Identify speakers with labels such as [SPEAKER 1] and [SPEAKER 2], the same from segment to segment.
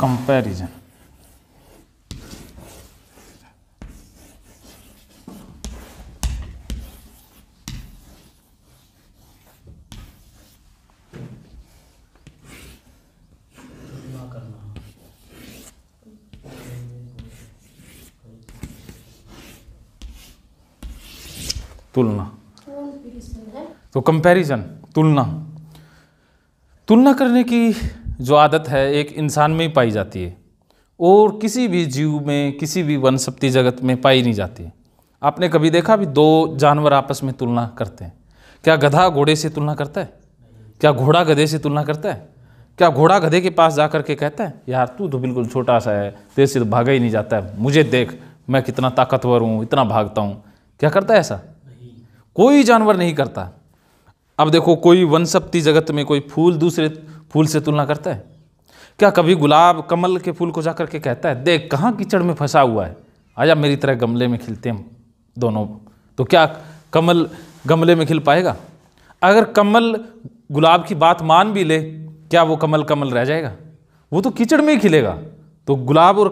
[SPEAKER 1] Comparison तुलना तो comparison तुलना तुलना करने की जो आदत है एक इंसान में ही पाई जाती है और किसी भी जीव में किसी भी वनस्पति जगत में पाई नहीं जाती है आपने कभी देखा भी दो जानवर आपस में तुलना करते हैं क्या गधा घोड़े से तुलना करता है क्या घोड़ा गधे से तुलना करता है क्या घोड़ा गधे के पास जा कर के कहता है यार तू तो बिल्कुल छोटा सा है तेरे से तो भागा ही नहीं जाता है मुझे देख मैं कितना ताकतवर हूँ इतना भागता हूँ क्या करता है ऐसा कोई जानवर नहीं करता अब देखो कोई वनस्पति जगत में कोई फूल दूसरे फूल से तुलना करता है क्या कभी गुलाब कमल के फूल को जा कर के कहता है देख कहाँ कीचड़ में फंसा हुआ है आजा मेरी तरह गमले में खिलते हम दोनों तो क्या कमल गमले में खिल पाएगा अगर कमल गुलाब की बात मान भी ले क्या वो कमल कमल रह जाएगा वो तो कीचड़ में ही खिलेगा तो गुलाब और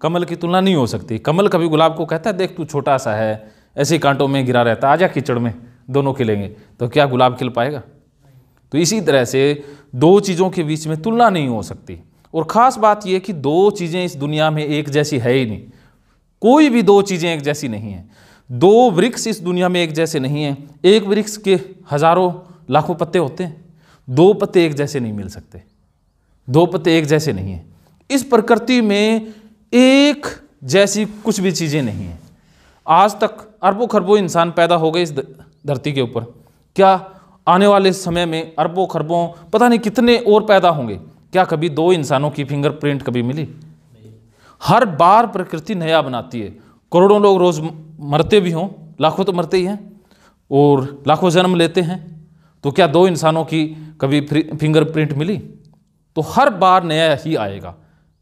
[SPEAKER 1] कमल की तुलना नहीं हो सकती कमल कभी गुलाब को कहता है देख तू छोटा सा है ऐसे कांटों में गिरा रहता आजा कीचड़ में दोनों खिलेंगे तो क्या गुलाब खिल पाएगा तो इसी तरह से दो चीज़ों के बीच में तुलना नहीं हो सकती और ख़ास बात यह कि दो चीज़ें इस दुनिया में एक जैसी है ही नहीं कोई भी दो चीज़ें एक जैसी नहीं हैं दो वृक्ष इस दुनिया में एक जैसे नहीं हैं एक वृक्ष के हज़ारों लाखों पत्ते होते हैं दो पत्ते एक जैसे नहीं मिल सकते दो पत्ते एक जैसे नहीं हैं इस प्रकृति में एक जैसी कुछ भी चीज़ें नहीं हैं आज तक अरबों खरबों इंसान पैदा हो गए इस धरती के ऊपर क्या आने वाले समय में अरबों खरबों पता नहीं कितने और पैदा होंगे क्या कभी दो इंसानों की फिंगरप्रिंट कभी मिली हर बार प्रकृति नया बनाती है करोड़ों लोग रोज़ मरते भी हों लाखों तो मरते ही हैं और लाखों जन्म लेते हैं तो क्या दो इंसानों की कभी फिंगरप्रिंट मिली तो हर बार नया ही आएगा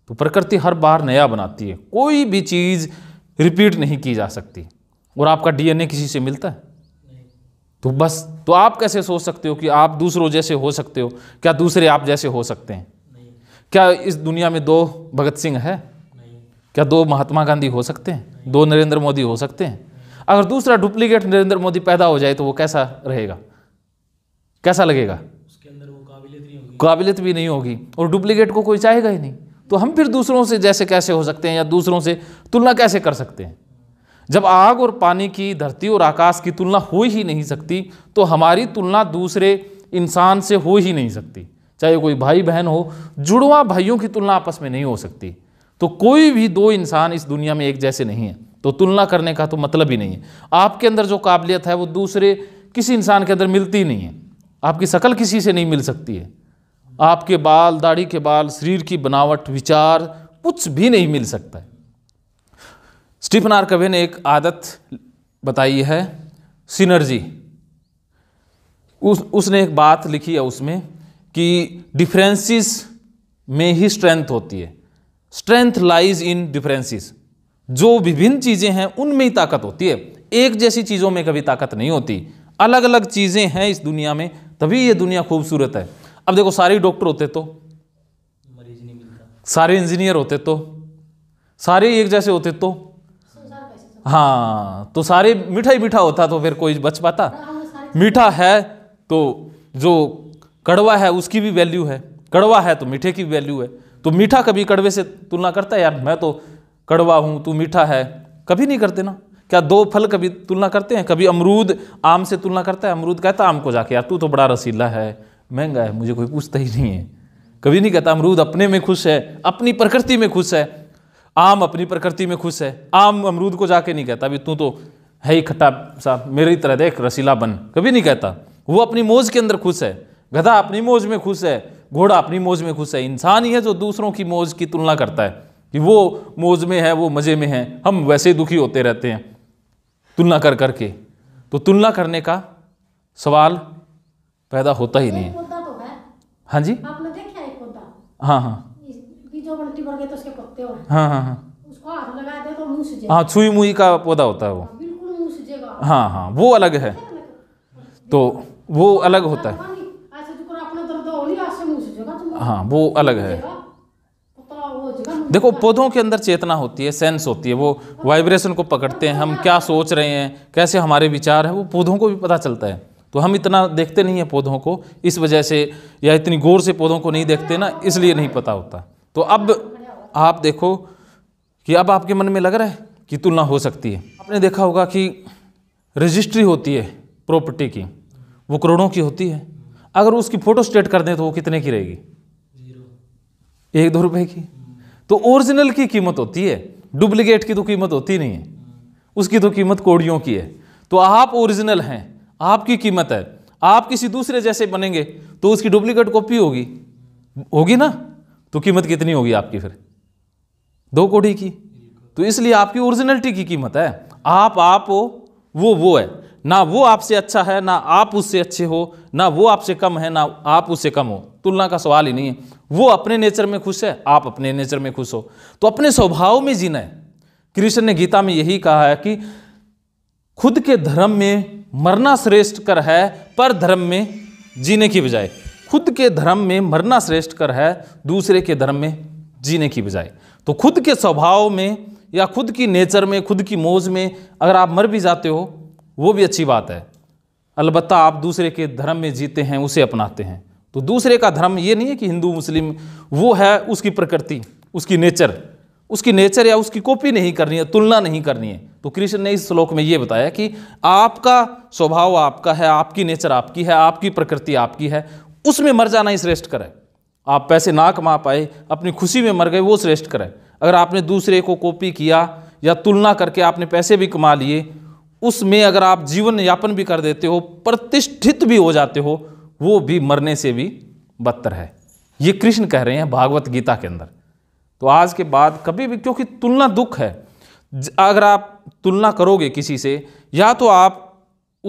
[SPEAKER 1] तो प्रकृति हर बार नया बनाती है कोई भी चीज़ रिपीट नहीं की जा सकती और आपका डीएनए किसी से मिलता है तो बस तो आप कैसे सोच सकते हो कि आप दूसरों जैसे हो सकते हो क्या दूसरे आप जैसे हो सकते हैं क्या इस दुनिया में दो भगत सिंह है क्या दो महात्मा गांधी हो सकते हैं दो नरेंद्र मोदी हो सकते हैं अगर दूसरा डुप्लीकेट नरेंद्र मोदी पैदा हो जाए तो वो कैसा रहेगा कैसा लगेगा उसके अंदर वो काबिलियत नहीं होगी काबिलियत भी नहीं होगी और डुप्लीकेट को कोई चाहेगा ही नहीं तो हम फिर दूसरों से जैसे कैसे हो सकते हैं या दूसरों से तुलना कैसे कर सकते हैं जब आग और पानी की धरती और आकाश की तुलना हो ही नहीं सकती तो हमारी तुलना दूसरे इंसान से हो ही नहीं सकती चाहे कोई भाई बहन हो जुड़वा भाइयों की तुलना आपस में नहीं हो सकती तो कोई भी दो इंसान इस दुनिया में एक जैसे नहीं है तो तुलना करने का तो मतलब ही नहीं है आपके अंदर जो काबिलियत है वो दूसरे किसी इंसान के अंदर मिलती नहीं है आपकी शकल किसी से नहीं मिल सकती है आपके बाल दाढ़ी के बाल शरीर की बनावट विचार कुछ भी नहीं मिल सकता है स्टीफन आर कवे ने एक आदत बताई है सिनर्जी उस उसने एक बात लिखी है उसमें कि डिफरेंसेस में ही स्ट्रेंथ होती है स्ट्रेंथ लाइज इन डिफरेंसेस जो विभिन्न चीज़ें हैं उनमें ही ताकत होती है एक जैसी चीज़ों में कभी ताकत नहीं होती अलग अलग चीज़ें हैं इस दुनिया में तभी ये दुनिया खूबसूरत है अब देखो सारे डॉक्टर होते तो सारे इंजीनियर होते तो सारे एक जैसे होते तो हाँ तो सारे मीठा ही मीठा होता तो फिर कोई बच पाता हाँ, मीठा है तो जो कड़वा है उसकी भी वैल्यू है कड़वा है तो मीठे की वैल्यू है तो मीठा कभी कड़वे से तुलना करता है यार मैं तो कड़वा हूँ तू मीठा है कभी नहीं करते ना क्या दो फल कभी तुलना करते हैं कभी अमरूद आम से तुलना करता है अमरूद कहता आम को जाके यार तू तो बड़ा रसीला है महंगा है मुझे कोई पूछता ही नहीं है कभी नहीं कहता अमरूद अपने में खुश है अपनी प्रकृति में खुश है आम अपनी प्रकृति में खुश है आम अमरूद को जाके नहीं कहता अभी तू तो है ही खट्टा साहब मेरी तरह देख रसीला बन कभी नहीं कहता वो अपनी मौज के अंदर खुश है गधा अपनी मौज में खुश है घोड़ा अपनी मौज में खुश है इंसान ही है जो दूसरों की मौज की तुलना करता है कि वो मौज में है वो मज़े में है हम वैसे ही दुखी होते रहते हैं तुलना कर करके तो तुलना करने का सवाल पैदा होता ही नहीं है तो हाँ जी हाँ हाँ जो बल्टी भर गए तो उसके पत्ते हो हाँ हाँ हाँ उसको हाथ तो मुँह हाँ छुई मुई का पौधा होता है वो बिल्कुल मुँह सूझेगा हाँ हाँ वो अलग है तो वो अलग होता है हाँ वो अलग है देखो पौधों के अंदर चेतना होती है सेंस होती है वो वाइब्रेशन को पकड़ते हैं हम क्या सोच रहे हैं कैसे हमारे विचार हैं वो पौधों को भी पता चलता है तो हम इतना देखते नहीं हैं पौधों को इस वजह से या इतनी गौर से पौधों को नहीं देखते ना इसलिए नहीं पता होता तो अब आप देखो कि अब आपके मन में लग रहा है कि तुलना हो सकती है आपने देखा होगा कि रजिस्ट्री होती है प्रॉपर्टी की वो करोड़ों की होती है अगर उसकी फ़ोटो स्टेट कर दें तो वो कितने की रहेगी एक दो रुपए की तो ओरिजिनल की कीमत होती है डुप्लीकेट की तो कीमत होती नहीं है उसकी तो कीमत कोड़ियों की है तो आप ओरिजिनल हैं आपकी कीमत है आप किसी दूसरे जैसे बनेंगे तो उसकी डुप्लीकेट कॉपी होगी होगी ना तो कीमत कितनी होगी आपकी फिर दो कोटी की तो इसलिए आपकी ओरिजिनलिटी की कीमत है आप आप हो वो वो है ना वो आपसे अच्छा है ना आप उससे अच्छे हो ना वो आपसे कम है ना आप उससे कम हो तुलना का सवाल ही नहीं है वो अपने नेचर में खुश है आप अपने नेचर में खुश हो तो अपने स्वभाव में जीना है कृष्ण ने गीता में यही कहा है कि खुद के धर्म में मरना श्रेष्ठ कर है पर धर्म में जीने की बजाय खुद के धर्म में मरना श्रेष्ठ कर है दूसरे के धर्म में जीने की बजाय तो खुद के स्वभाव में या खुद की नेचर में खुद की मौज में अगर आप मर भी जाते हो वो भी अच्छी बात है अलबत् आप दूसरे के धर्म में जीते हैं उसे अपनाते हैं तो दूसरे का धर्म ये नहीं है कि हिंदू मुस्लिम वो है उसकी प्रकृति उसकी नेचर उसकी नेचर या उसकी कॉपी नहीं करनी है तुलना नहीं करनी है तो कृष्ण ने इस श्लोक में ये बताया कि आपका स्वभाव आपका है आपकी नेचर आपकी है आपकी प्रकृति आपकी है उसमें मर जाना ही श्रेष्ठ करें आप पैसे ना कमा पाए अपनी खुशी में मर गए वो श्रेष्ठ करें अगर आपने दूसरे को कॉपी किया या तुलना करके आपने पैसे भी कमा लिए उसमें अगर आप जीवन यापन भी कर देते हो प्रतिष्ठित भी हो जाते हो वो भी मरने से भी बदतर है ये कृष्ण कह रहे हैं भागवत गीता के अंदर तो आज के बाद कभी भी क्योंकि तुलना दुख है अगर आप तुलना करोगे किसी से या तो आप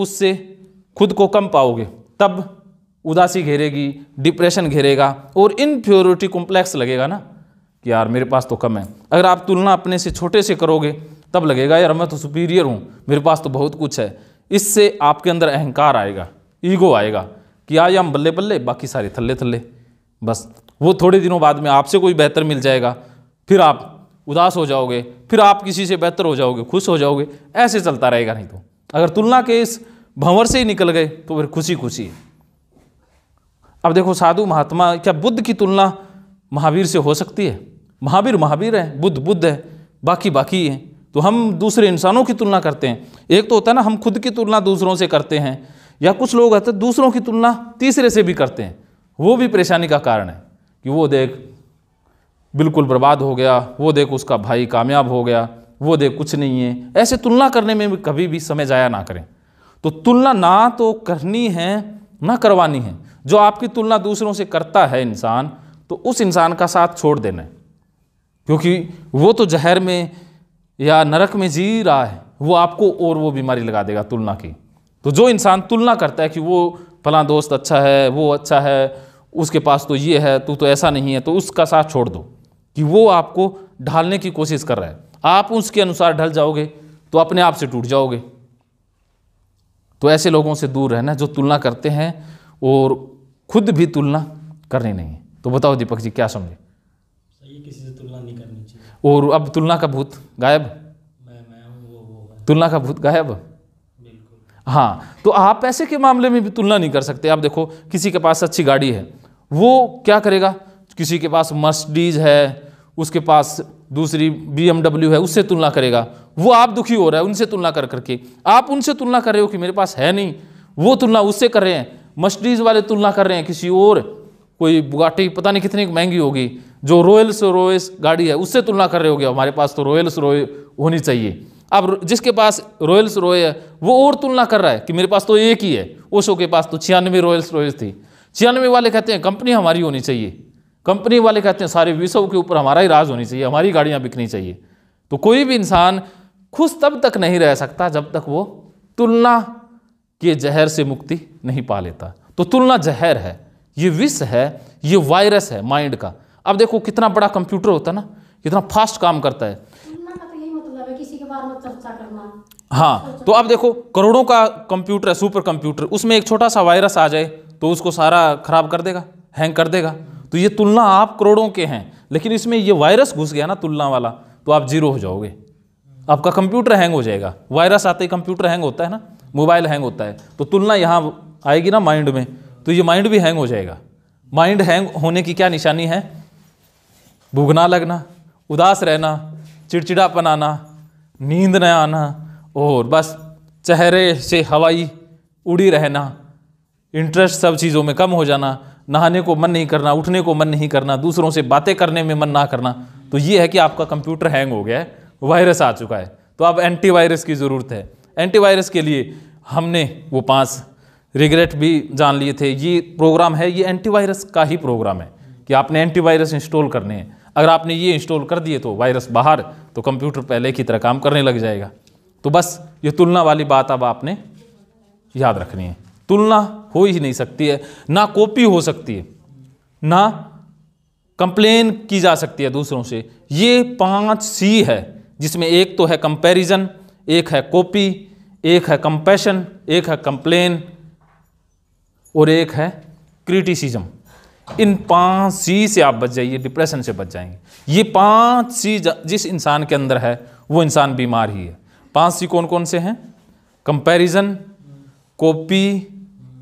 [SPEAKER 1] उससे खुद को कम पाओगे तब उदासी घेरेगी डिप्रेशन घेरेगा और इनप्योरिटी कॉम्प्लेक्स लगेगा ना कि यार मेरे पास तो कम है अगर आप तुलना अपने से छोटे से करोगे तब लगेगा यार मैं तो सुपीरियर हूँ मेरे पास तो बहुत कुछ है इससे आपके अंदर अहंकार आएगा ईगो आएगा कि आज हम बल्ले बल्ले बाकी सारे थल्ले थल्ले बस वो थोड़े दिनों बाद में आपसे कोई बेहतर मिल जाएगा फिर आप उदास हो जाओगे फिर आप किसी से बेहतर हो जाओगे खुश हो जाओगे ऐसे चलता रहेगा नहीं तो अगर तुलना के इस भंवर से ही निकल गए तो फिर खुशी खुशी है अब देखो साधु महात्मा क्या बुद्ध की तुलना महावीर से हो सकती है महावीर महावीर है बुद्ध बुद्ध है बाकी बाकी है तो हम दूसरे इंसानों की तुलना करते हैं एक तो होता है ना हम खुद की तुलना दूसरों से करते हैं या कुछ लोग आते दूसरों की तुलना तीसरे से भी करते हैं वो भी परेशानी का कारण है कि वो देख बिल्कुल बर्बाद हो गया वो देख उसका भाई कामयाब हो गया वो देख कुछ नहीं है ऐसे तुलना करने में भी कभी भी समय ज़ाया ना करें तो तुलना ना तो करनी है ना करवानी है जो आपकी तुलना दूसरों से करता है इंसान तो उस इंसान का साथ छोड़ देना है क्योंकि वो तो जहर में या नरक में जी रहा है वो आपको और वो बीमारी लगा देगा तुलना की तो जो इंसान तुलना करता है कि वो फला दोस्त अच्छा है वो अच्छा है उसके पास तो ये है तू तो ऐसा नहीं है तो उसका साथ छोड़ दो कि वो आपको ढालने की कोशिश कर रहा है आप उसके अनुसार ढल जाओगे तो अपने आप से टूट जाओगे तो ऐसे लोगों से दूर रहना जो तुलना करते हैं और खुद भी तुलना करनी नहीं है तो बताओ दीपक जी क्या समझे किसी से तुलना नहीं करनी चाहिए और अब तुलना का भूत गायब तुलना का भूत गायब हाँ तो आप पैसे के मामले में भी तुलना नहीं कर सकते आप देखो किसी के पास अच्छी गाड़ी है वो क्या करेगा किसी के पास मर्सडीज है उसके पास दूसरी बी है उससे तुलना करेगा वो आप दुखी हो रहा है उनसे तुलना कर करके आप उनसे तुलना कर रहे हो कि मेरे पास है नहीं वो तुलना उससे कर रहे हैं मस्टीज़ वाले तुलना कर रहे हैं किसी और कोई बुगाटी पता नहीं कितनी महंगी होगी जो रॉयल्स रोयस गाड़ी है उससे तुलना कर रहे होगे हमारे पास तो रॉयल्स रोय होनी चाहिए अब जिसके पास रॉयल्स रॉय है वो और तुलना कर रहा है कि मेरे पास तो एक ही है ओशो के पास तो छियानवे रॉयल्स रॉयल्स थी छियानवे वाले कहते हैं कंपनी हमारी होनी चाहिए कंपनी वाले कहते हैं सारे विश्व के ऊपर हमारा ही राज होनी चाहिए हमारी गाड़ियाँ बिकनी चाहिए तो कोई भी इंसान खुश तब तक नहीं रह सकता जब तक वो तुलना के जहर से मुक्ति नहीं पा लेता तो तुलना जहर है ये विष है ये वायरस है माइंड का अब देखो कितना बड़ा कंप्यूटर होता है ना कितना फास्ट काम करता है तो मतलब हाँ तो अब देखो करोड़ों का कंप्यूटर है सुपर कंप्यूटर उसमें एक छोटा सा वायरस आ जाए तो उसको सारा खराब कर देगा हैंग कर देगा तो ये तुलना आप करोड़ों के हैं लेकिन इसमें ये वायरस घुस गया ना तुलना वाला तो आप जीरो हो जाओगे आपका कंप्यूटर हैंग हो जाएगा वायरस आते ही कंप्यूटर हैंग होता है ना मोबाइल हैंग होता है तो तुलना यहाँ आएगी ना माइंड में तो ये माइंड भी हैंग हो जाएगा माइंड हैंग होने की क्या निशानी है भूगना लगना उदास रहना चिड़चिड़ापन आना नींद न आना और बस चेहरे से हवाई उड़ी रहना इंटरेस्ट सब चीज़ों में कम हो जाना नहाने को मन नहीं करना उठने को मन नहीं करना दूसरों से बातें करने में मन ना करना तो ये है कि आपका कंप्यूटर हैंग हो गया है वायरस आ चुका है तो अब एंटीवायरस की ज़रूरत है एंटीवायरस के लिए हमने वो पाँच रिग्रेट भी जान लिए थे ये प्रोग्राम है ये एंटीवायरस का ही प्रोग्राम है कि आपने एंटीवायरस इंस्टॉल करने हैं अगर आपने ये इंस्टॉल कर दिए तो वायरस बाहर तो कंप्यूटर पहले की तरह काम करने लग जाएगा तो बस ये तुलना वाली बात अब आपने याद रखनी है तुलना हो ही नहीं सकती है ना कॉपी हो सकती है ना कंप्लेन की जा सकती है दूसरों से ये पाँच सी है जिसमें एक तो है कंपैरिजन एक है कॉपी एक है कंपेशन एक है कंप्लेन और एक है क्रिटिसिज्म इन पांच सी से आप बच जाइए डिप्रेशन से बच जाएंगे ये पांच सी जिस इंसान के अंदर है वो इंसान बीमार ही है पांच सी कौन कौन से हैं कंपैरिजन कॉपी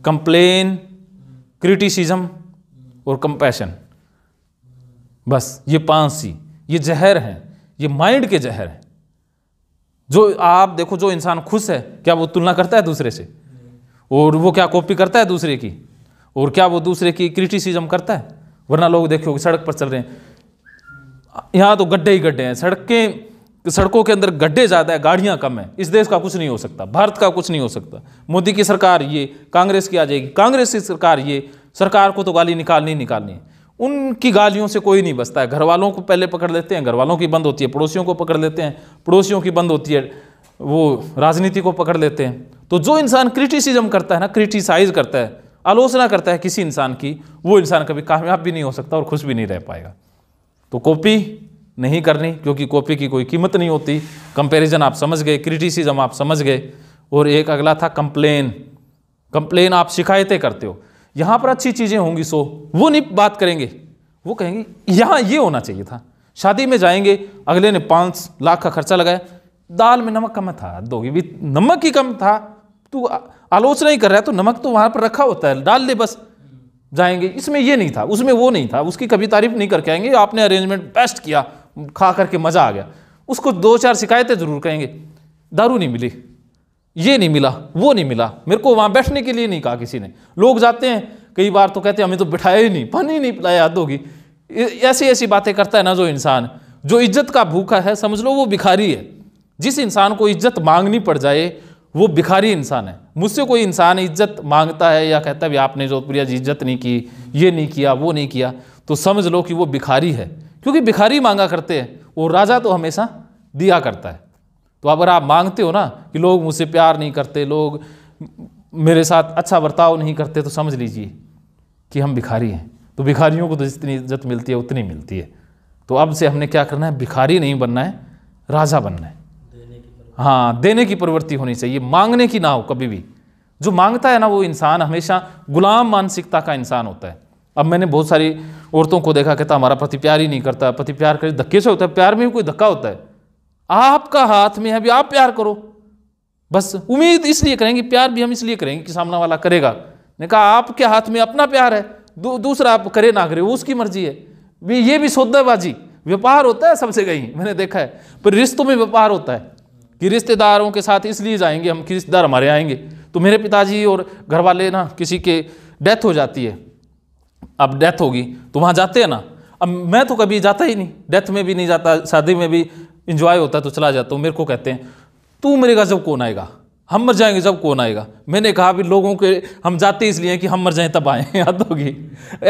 [SPEAKER 1] कंप्लेन क्रिटिसिज्म और कंपैशन बस ये पांच सी ये जहर हैं ये माइंड के जहर हैं जो आप देखो जो इंसान खुश है क्या वो तुलना करता है दूसरे से और वो क्या कॉपी करता है दूसरे की और क्या वो दूसरे की क्रिटिसिजम करता है वरना लोग देखोगे सड़क पर चल रहे हैं यहाँ तो गड्ढे ही गड्ढे हैं सड़कें सड़कों के अंदर गड्ढे ज़्यादा है गाड़ियाँ कम है इस देश का कुछ नहीं हो सकता भारत का कुछ नहीं हो सकता मोदी की सरकार ये कांग्रेस की आ जाएगी कांग्रेस की सरकार ये सरकार को तो गाली निकालनी निकालनी उनकी गालियों से कोई नहीं बचता है घर वालों को पहले पकड़ लेते हैं घर वालों की बंद होती है पड़ोसियों को पकड़ लेते हैं पड़ोसियों की बंद होती है वो राजनीति को पकड़ लेते हैं तो जो इंसान क्रिटिसिज्म करता है ना क्रिटिसाइज करता है आलोचना करता है किसी इंसान की वो इंसान कभी कामयाब भी नहीं हो सकता और खुश भी नहीं रह पाएगा तो कॉपी नहीं करनी क्योंकि कॉपी की कोई कीमत नहीं होती कंपैरिजन आप समझ गए क्रिटिसिज्म आप समझ गए और एक अगला था कंप्लेन कंप्लेन आप शिकायतें करते हो यहाँ पर अच्छी चीज़ें होंगी सो वो नहीं बात करेंगे वो कहेंगे यहाँ ये होना चाहिए था शादी में जाएंगे अगले ने पाँच लाख का खर्चा लगाया दाल में नमक कम था दो भी नमक ही कम था तू आलोचना ही कर रहा है तो नमक तो वहां पर रखा होता है डाल दे बस जाएंगे इसमें ये नहीं था उसमें वो नहीं था उसकी कभी तारीफ नहीं करके आएंगे आपने अरेंजमेंट बेस्ट किया खा करके मज़ा आ गया उसको दो चार शिकायतें ज़रूर कहेंगे दारू नहीं मिली ये नहीं मिला वो नहीं मिला मेरे को वहां बैठने के लिए नहीं कहा किसी ने लोग जाते हैं कई बार तो कहते हैं हमें तो बिठाया ही नहीं पानी नहीं पिलाया हद होगी ऐसी ऐसी बातें करता है ना जो इंसान जो इज्जत का भूखा है समझ लो वो भिखारी है जिस इंसान को इज्जत मांगनी पड़ जाए वो भिखारी इंसान है मुझसे कोई इंसान इज्जत मांगता है या कहता है भी आपने जोधपुरिया जी इज्जत नहीं की ये नहीं किया वो नहीं किया तो समझ लो कि वो भिखारी है क्योंकि भिखारी मांगा करते हैं वो राजा तो हमेशा दिया करता है तो अगर आप मांगते हो ना कि लोग मुझसे प्यार नहीं करते लोग मेरे साथ अच्छा बर्ताव नहीं करते तो समझ लीजिए कि हम भिखारी हैं तो भिखारियों को तो जितनी इज्जत मिलती है उतनी मिलती है तो अब से हमने क्या करना है भिखारी नहीं बनना है राजा बनना है हाँ देने की प्रवृत्ति होनी चाहिए मांगने की ना हो कभी भी जो मांगता है ना वो इंसान हमेशा गुलाम मानसिकता का इंसान होता है अब मैंने बहुत सारी औरतों को देखा कहता हमारा पति प्यार ही नहीं करता पति प्यार करे धक्के से होता है प्यार में भी कोई धक्का होता है आपका हाथ में है अभी आप प्यार करो बस उम्मीद इसलिए करेंगे प्यार भी हम इसलिए करेंगे कि सामना वाला करेगा ने कहा आपके हाथ में अपना प्यार है दू, दूसरा आप करे ना करे वो उसकी मर्जी है ये भी सौदाबाजी व्यापार होता है सबसे कहीं मैंने देखा है पर रिश्तों में व्यापार होता है कि रिश्तेदारों के साथ इसलिए जाएंगे हम कि रिश्तेदार हमारे आएंगे तो मेरे पिताजी और घर वाले ना किसी के डेथ हो जाती है अब डेथ होगी तो वहाँ जाते हैं ना अब मैं तो कभी जाता ही नहीं डेथ में भी नहीं जाता शादी में भी इंजॉय होता तो चला जाता हूँ मेरे को कहते हैं तू मरेगा जब कौन आएगा हम मर जाएंगे जब कौन आएगा मैंने कहा भी लोगों के हम जाते इसलिए कि हम मर जाएं तब आए याद होगी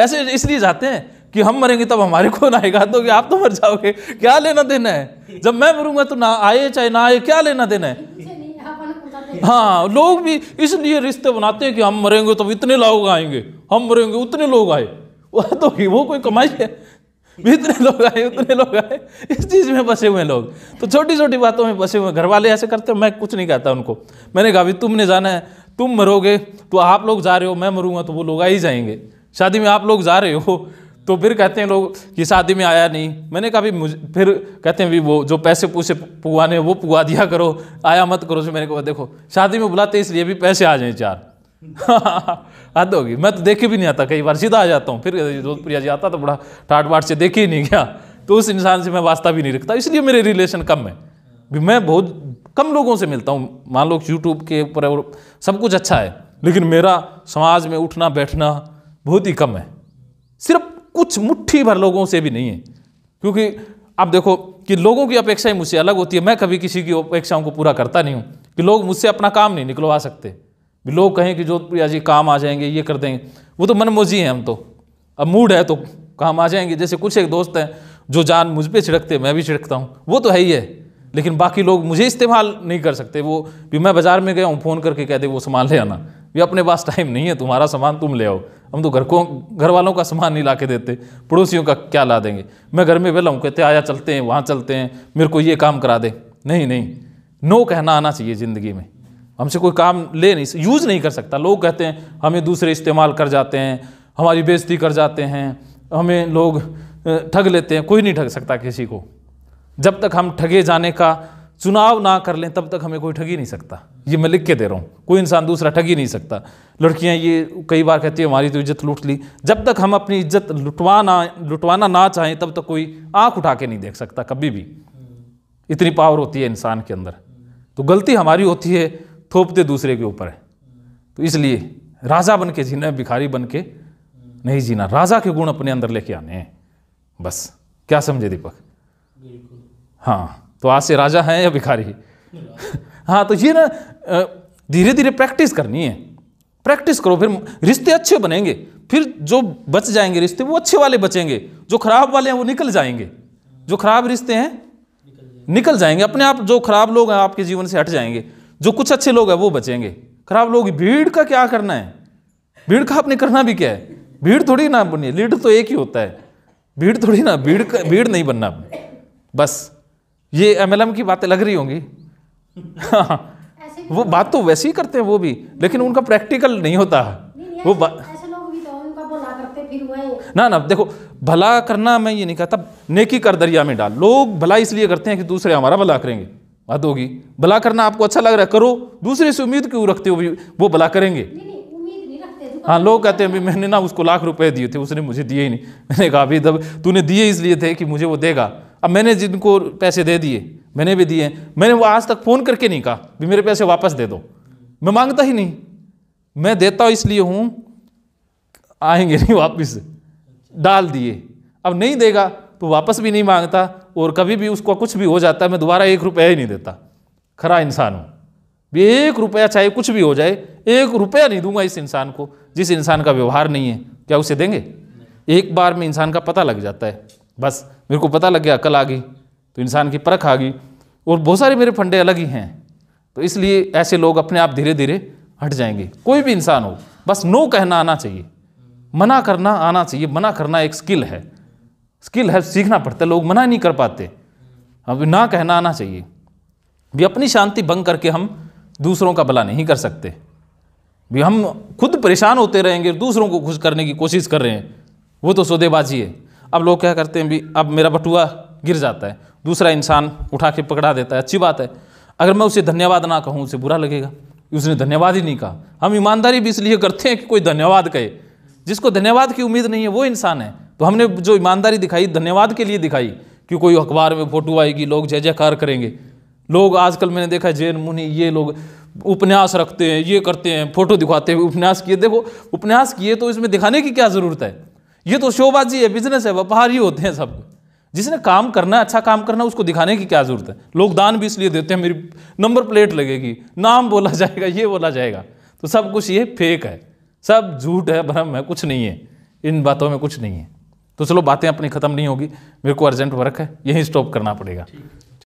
[SPEAKER 1] ऐसे इसलिए जाते हैं कि हम मरेंगे तब हमारे कौन आएगा तो आप तो मर जाओगे क्या लेना देना है जब मैं मरूंगा तो ना आए चाहे ना आए क्या लेना देना है हाँ लोग भी इसलिए रिश्ते बनाते हैं कि हम मरेंगे तो इतने लोग आएंगे हम मरेंगे उतने लोग आए वह तो वो कोई कमाई है इतने लोग आए उतने लोग आए इस चीज़ में बसे हुए लोग तो छोटी छोटी बातों में बसे हुए घर वाले ऐसे करते हैं मैं कुछ नहीं कहता उनको मैंने कहा भी तुमने जाना है तुम मरोगे तो आप लोग जा रहे हो मैं मरूंगा तो वो लोग आ ही जाएंगे शादी में आप लोग जा रहे हो तो फिर कहते हैं लोग कि शादी में आया नहीं मैंने कहा भी मुझे फिर कहते हैं भी वो जो पैसे पूछे पुआ वो पुआ दिया करो आया मत करो मैंने कहा देखो शादी में बुलाते इसलिए भी पैसे आ जाएँ चार हद होगी मैं तो देखे भी नहीं आता कई बार सीधा आ जाता हूँ फिर जोधपुरिया जी आता तो बड़ा ठाट बाट से देखे ही नहीं गया तो उस इंसान से मैं वास्ता भी नहीं रखता इसलिए मेरे रिलेशन कम है भी मैं बहुत कम लोगों से मिलता हूँ मान लो यूट्यूब के ऊपर सब कुछ अच्छा है लेकिन मेरा समाज में उठना बैठना बहुत ही कम है सिर्फ कुछ मुट्ठी भर लोगों से भी नहीं है क्योंकि आप देखो कि लोगों की अपेक्षाएं मुझसे अलग होती है मैं कभी किसी की अपेक्षाओं को पूरा करता नहीं हूँ कि लोग मुझसे अपना काम नहीं निकलवा सकते लोग कहें कि प्रिया जी काम आ जाएंगे ये कर देंगे वो तो मनमोजी हैं हम तो अब मूड है तो काम आ जाएंगे जैसे कुछ एक दोस्त हैं जो जान मुझ पर छिड़कते मैं भी छिड़कता हूँ वो तो है ही है लेकिन बाकी लोग मुझे इस्तेमाल नहीं कर सकते वो भी मैं बाज़ार में गया हूँ फ़ोन करके कह दे वो सामान ले आना भी अपने पास टाइम नहीं है तुम्हारा सामान तुम ले आओ हम तो घर को घर वालों का सामान नहीं ला के देते पड़ोसियों का क्या ला देंगे मैं घर में वेला हूँ कहते आया चलते हैं वहाँ चलते हैं मेरे को ये काम करा दे नहीं नहीं नो कहना आना चाहिए ज़िंदगी में हमसे कोई काम ले नहीं यूज़ नहीं कर सकता लोग कहते हैं हमें दूसरे इस्तेमाल कर जाते हैं हमारी बेजती कर जाते हैं हमें लोग ठग लेते हैं कोई नहीं ठग सकता किसी को जब तक हम ठगे जाने का चुनाव ना कर लें तब तक हमें कोई ठगी नहीं सकता ये मैं लिख के दे रहा हूँ कोई इंसान दूसरा ठगी नहीं सकता लड़कियाँ ये कई बार कहती है हमारी तो इज्जत लूट ली जब तक हम अपनी इज्जत लुटवाना लुटवाना ना चाहें तब तक कोई आँख उठा के नहीं देख सकता कभी भी इतनी पावर होती है इंसान के अंदर तो गलती हमारी होती है थोपते दूसरे के ऊपर तो इसलिए राजा बन के जीना भिखारी बन के नहीं जीना राजा के गुण अपने अंदर लेके आने हैं बस क्या समझे दीपक हाँ तो आज से राजा हैं या भिखारी हाँ तो ये ना धीरे धीरे प्रैक्टिस करनी है प्रैक्टिस करो फिर रिश्ते अच्छे बनेंगे फिर जो बच जाएंगे रिश्ते वो अच्छे वाले बचेंगे जो खराब वाले हैं वो निकल जाएंगे जो खराब रिश्ते हैं निकल जाएंगे, निकल जाएंगे। अपने आप जो खराब लोग हैं आपके जीवन से हट जाएंगे जो कुछ अच्छे लोग हैं वो बचेंगे खराब लोग भीड़ का क्या करना है भीड़ का आपने करना भी क्या है भीड़ थोड़ी ना बनी लीडर तो एक ही होता है भीड़ थोड़ी ना भीड़ भीड़ नहीं बनना बस ये एमएलएम की बातें लग रही होंगी वो बात तो वैसे ही करते हैं वो भी लेकिन उनका प्रैक्टिकल नहीं होता वो बात तो ना ना देखो भला करना मैं ये नहीं कहता नेकी कर दरिया में डाल लोग भला इसलिए करते हैं कि दूसरे हमारा भला करेंगे बात होगी भला करना आपको अच्छा लग रहा है करो दूसरे से उम्मीद क्यों रखते हो वो भला करेंगे हाँ लोग कहते हैं मैंने ना उसको लाख रुपए दिए थे उसने मुझे दिए ही नहीं मैंने कहा अभी तब तूने दिए इसलिए थे कि मुझे वो देगा अब मैंने जिनको पैसे दे दिए मैंने भी दिए मैंने वो आज तक फ़ोन करके नहीं कहा भी मेरे पैसे वापस दे दो मैं मांगता ही नहीं मैं देता हूँ इसलिए हूँ आएंगे नहीं वापस डाल दिए अब नहीं देगा तो वापस भी नहीं मांगता और कभी भी उसको कुछ भी हो जाता है मैं दोबारा एक रुपया ही नहीं देता खरा इंसान हूँ भी एक रुपया चाहे कुछ भी हो जाए एक रुपया नहीं दूंगा इस इंसान को जिस इंसान का व्यवहार नहीं है क्या उसे देंगे एक बार में इंसान का पता लग जाता है बस मेरे को पता लग गया अकल आ गई तो इंसान की परख आ गई और बहुत सारे मेरे फंडे अलग ही हैं तो इसलिए ऐसे लोग अपने आप धीरे धीरे हट जाएंगे कोई भी इंसान हो बस नो कहना आना चाहिए मना करना आना चाहिए मना करना एक स्किल है स्किल है सीखना पड़ता है लोग मना नहीं कर पाते अब ना कहना आना चाहिए भी अपनी शांति भंग करके हम दूसरों का भला नहीं कर सकते भी हम खुद परेशान होते रहेंगे दूसरों को खुश करने की कोशिश कर रहे हैं वो तो सौदेबाजी है अब लोग क्या करते हैं भी अब मेरा बटुआ गिर जाता है दूसरा इंसान उठा के पकड़ा देता है अच्छी बात है अगर मैं उसे धन्यवाद ना कहूँ उसे बुरा लगेगा उसने धन्यवाद ही नहीं कहा हम ईमानदारी भी इसलिए करते हैं कि कोई धन्यवाद कहे जिसको धन्यवाद की उम्मीद नहीं है वो इंसान है तो हमने जो ईमानदारी दिखाई धन्यवाद के लिए दिखाई कि कोई अखबार में फ़ोटो आएगी लोग जय जयकार करेंगे लोग आजकल मैंने देखा जैन मुनि ये लोग उपन्यास रखते हैं ये करते हैं फोटो दिखाते हैं उपन्यास किए देखो उपन्यास किए तो इसमें दिखाने की क्या ज़रूरत है ये तो शोबाजी है बिजनेस है व्यापार ही होते हैं सब जिसने काम करना है अच्छा काम करना उसको दिखाने की क्या ज़रूरत है लोग दान भी इसलिए देते हैं मेरी नंबर प्लेट लगेगी नाम बोला जाएगा ये बोला जाएगा तो सब कुछ ये फेक है सब झूठ है भ्रम है कुछ नहीं है इन बातों में कुछ नहीं है तो चलो बातें अपनी ख़त्म नहीं होगी मेरे को अर्जेंट वर्क है यही स्टॉप करना पड़ेगा